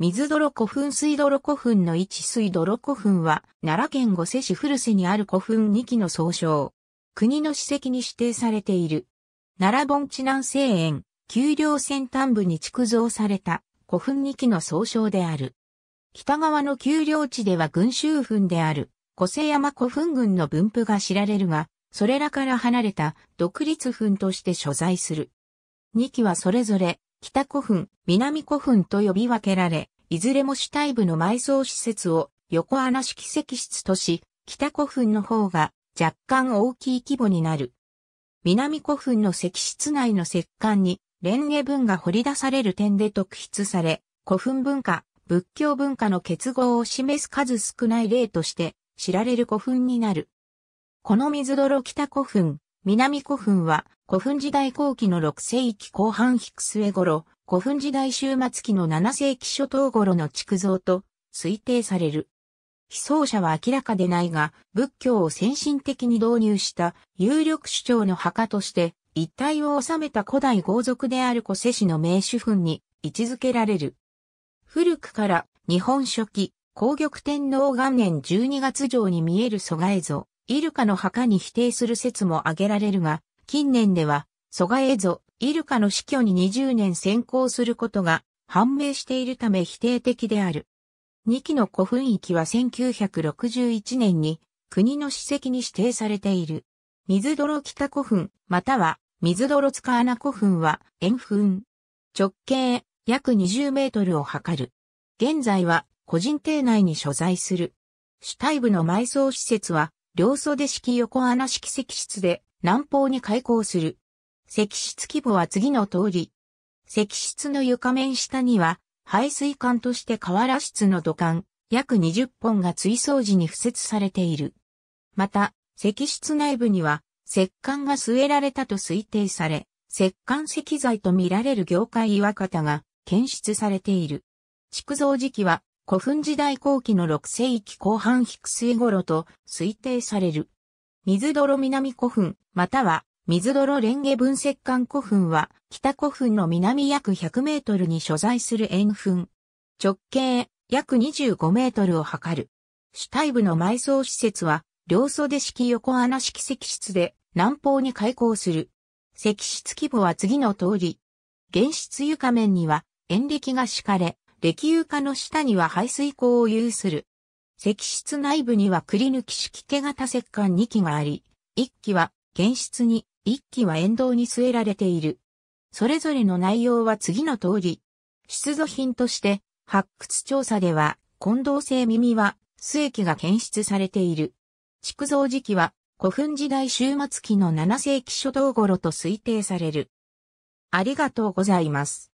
水泥古墳水泥古墳の位置水泥古墳は、奈良県五瀬市古瀬にある古墳2基の総称。国の史跡に指定されている。奈良盆地南西園、丘陵先端部に築造された古墳2基の総称である。北側の丘陵地では群衆墳である、古瀬山古墳群の分布が知られるが、それらから離れた独立墳として所在する。2基はそれぞれ北古墳、南古墳と呼び分けられ、いずれも主体部の埋葬施設を横穴式石室とし、北古墳の方が若干大きい規模になる。南古墳の石室内の石棺に、蓮華文が掘り出される点で特筆され、古墳文化、仏教文化の結合を示す数少ない例として知られる古墳になる。この水泥北古墳、南古墳は、古墳時代後期の6世紀後半引く末頃、古墳時代終末期の7世紀初頭頃の築造と推定される。被葬者は明らかでないが、仏教を先進的に導入した有力主張の墓として、一体を治めた古代豪族である古世氏の名手墳に位置づけられる。古くから日本初期、皇玉天皇元年12月上に見える蘇我絵像。イルカの墓に否定する説も挙げられるが、近年では、蘇我エ像イルカの死去に20年先行することが判明しているため否定的である。2期の古墳域は1961年に国の史跡に指定されている。水泥北古墳、または水泥塚穴古墳は円墳。直径約20メートルを測る。現在は個人邸内に所在する。主体部の埋葬施設は両袖式横穴式石室で南方に開口する。石室規模は次の通り。石室の床面下には、排水管として河原室の土管、約20本が追掃時に付設されている。また、石室内部には、石管が据えられたと推定され、石管石材と見られる業界岩方が検出されている。築造時期は古墳時代後期の6世紀後半引水頃と推定される。水泥南古墳、または水泥レンゲ分石管古墳は、北古墳の南約100メートルに所在する円墳。直径約25メートルを測る。主体部の埋葬施設は、両袖式横穴式石室で南方に開口する。石室規模は次の通り。原室床面には、円力が敷かれ、歴床の下には排水口を有する。石室内部にはくり抜き式手型石管2基があり、1基は原室に、1基は沿道に据えられている。それぞれの内容は次の通り。出土品として、発掘調査では、混同性耳は、末期が検出されている。築造時期は、古墳時代終末期の7世紀初頭頃と推定される。ありがとうございます。